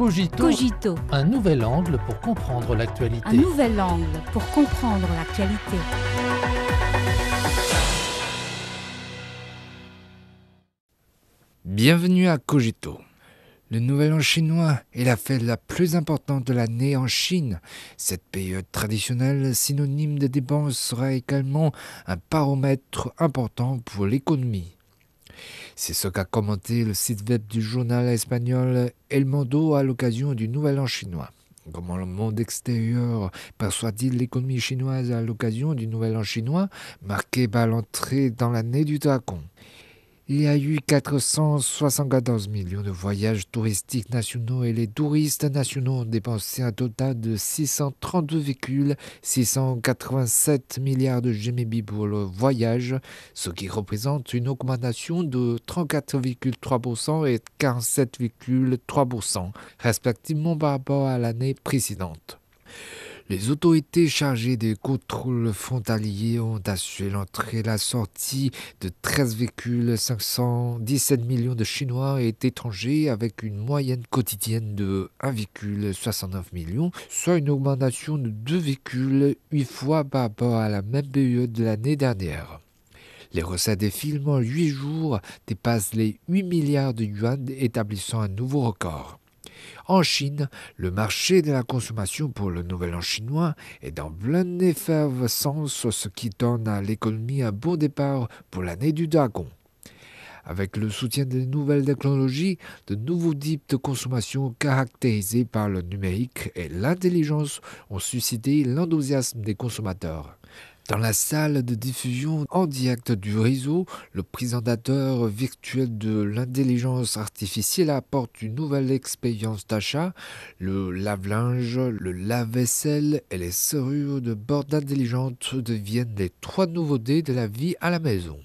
Cogito, Un nouvel angle pour comprendre l'actualité. angle pour comprendre l'actualité. Bienvenue à Cogito. Le Nouvel An chinois est la fête la plus importante de l'année en Chine. Cette période traditionnelle, synonyme de dépenses, sera également un paramètre important pour l'économie. C'est ce qu'a commenté le site web du journal espagnol El Mundo à l'occasion du Nouvel An chinois. Comment le monde extérieur perçoit-il l'économie chinoise à l'occasion du Nouvel An chinois, marqué par l'entrée dans l'année du dragon il y a eu 474 millions de voyages touristiques nationaux et les touristes nationaux ont dépensé un total de 632,687 milliards de GMB pour le voyage, ce qui représente une augmentation de 34,3% et 47,3% respectivement par rapport à l'année précédente. Les autorités chargées des contrôles frontaliers ont assuré l'entrée et la sortie de véhicules, 13,517 millions de Chinois et étrangers, avec une moyenne quotidienne de 1,69 millions, soit une augmentation de véhicules 2,8 fois par rapport à la même période de l'année dernière. Les recettes des films en 8 jours dépassent les 8 milliards de yuan, établissant un nouveau record. En Chine, le marché de la consommation pour le nouvel an chinois est dans pleine effervescence, ce qui donne à l'économie un bon départ pour l'année du dragon. Avec le soutien des nouvelles technologies, de nouveaux types de consommation caractérisés par le numérique et l'intelligence ont suscité l'enthousiasme des consommateurs. Dans la salle de diffusion en direct du réseau, le présentateur virtuel de l'intelligence artificielle apporte une nouvelle expérience d'achat, le lave-linge, le lave-vaisselle et les serrures de bord intelligentes deviennent les trois nouveautés de la vie à la maison.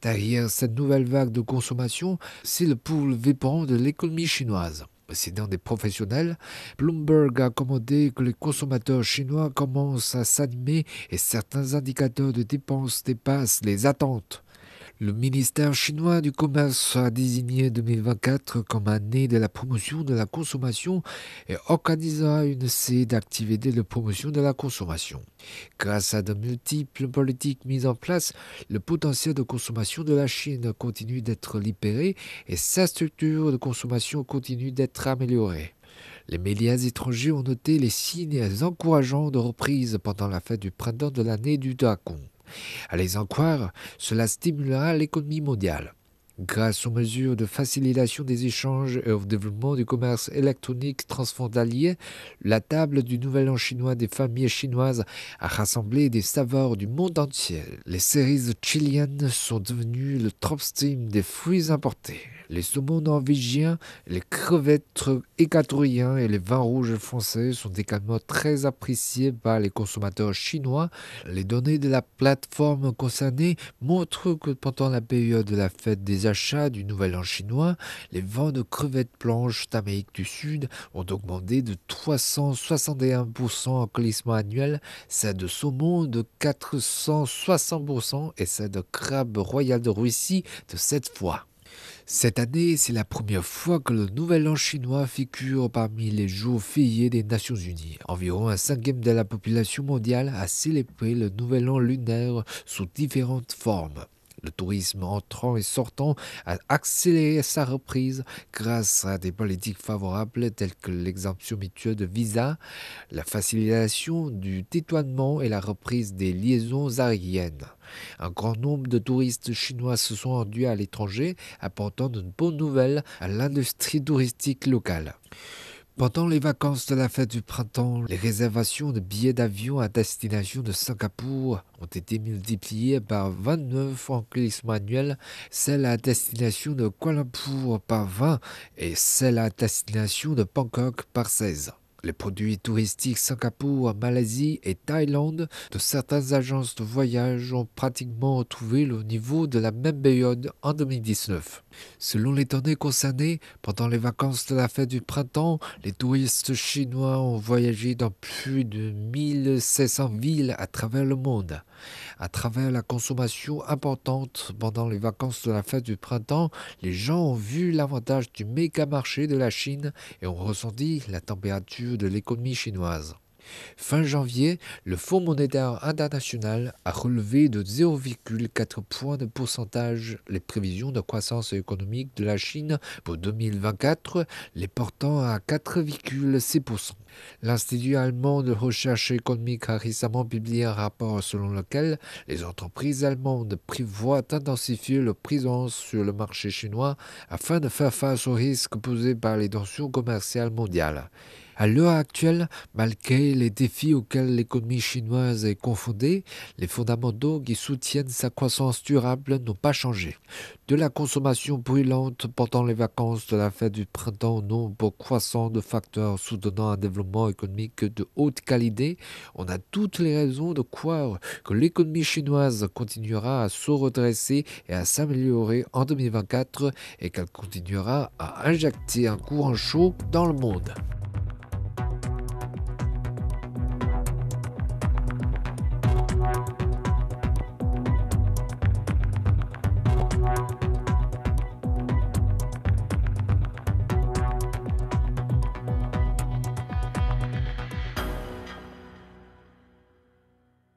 Derrière cette nouvelle vague de consommation, c'est le pouls véperon de l'économie chinoise. Possédant des professionnels, Bloomberg a commandé que les consommateurs chinois commencent à s'animer et certains indicateurs de dépenses dépassent les attentes. Le ministère chinois du commerce a désigné 2024 comme année de la promotion de la consommation et organisera une série d'activités de promotion de la consommation. Grâce à de multiples politiques mises en place, le potentiel de consommation de la Chine continue d'être libéré et sa structure de consommation continue d'être améliorée. Les médias étrangers ont noté les signes encourageants de reprise pendant la fête du printemps de l'année du dragon. À les en croire, cela stimulera l'économie mondiale. Grâce aux mesures de facilitation des échanges et au développement du commerce électronique transfrontalier, la table du Nouvel An chinois des familles chinoises a rassemblé des saveurs du monde entier. Les cerises chiliennes sont devenues le top stream des fruits importés. Les saumons norvégiens, les crevettes équatoriennes et les vins rouges français sont également très appréciés par les consommateurs chinois. Les données de la plateforme concernée montrent que pendant la période de la fête des achats du Nouvel An chinois, les ventes de crevettes blanches d'Amérique du Sud ont augmenté de 361% en glissement annuel, celle de saumon de 460% et celle de crabe royal de Russie de 7 fois. Cette année, c'est la première fois que le Nouvel An chinois figure parmi les jours fériés des Nations Unies. Environ un cinquième de la population mondiale a célébré le Nouvel An lunaire sous différentes formes. Le tourisme entrant et sortant a accéléré sa reprise grâce à des politiques favorables telles que l'exemption mutuelle de visa, la facilitation du détournement et la reprise des liaisons aériennes. Un grand nombre de touristes chinois se sont rendus à l'étranger, apportant de bonnes nouvelles à l'industrie touristique locale. Pendant les vacances de la fête du printemps, les réservations de billets d'avion à destination de Singapour ont été multipliées par 29 en glissement annuel, celles à destination de Kuala Lumpur par 20 et celles à destination de Bangkok par 16. Les produits touristiques Singapour, Malaisie et Thaïlande de certaines agences de voyage ont pratiquement retrouvé le niveau de la même période en 2019. Selon les données concernées, pendant les vacances de la fête du printemps, les touristes chinois ont voyagé dans plus de 1.600 villes à travers le monde. À travers la consommation importante pendant les vacances de la fête du printemps, les gens ont vu l'avantage du méga marché de la Chine et ont ressenti la température de l'économie chinoise. Fin janvier, le Fonds monétaire international a relevé de 0,4 points de pourcentage les prévisions de croissance économique de la Chine pour 2024, les portant à 4,6%. L'Institut allemand de recherche économique a récemment publié un rapport selon lequel les entreprises allemandes prévoient d'intensifier leur présence sur le marché chinois afin de faire face aux risques posés par les tensions commerciales mondiales. À l'heure actuelle, malgré les défis auxquels l'économie chinoise est confondée, les fondamentaux qui soutiennent sa croissance durable n'ont pas changé de la consommation brûlante pendant les vacances de la fête du printemps, nombre croissant de facteurs soutenant un développement économique de haute qualité, on a toutes les raisons de croire que l'économie chinoise continuera à se redresser et à s'améliorer en 2024 et qu'elle continuera à injecter un courant chaud dans le monde. you.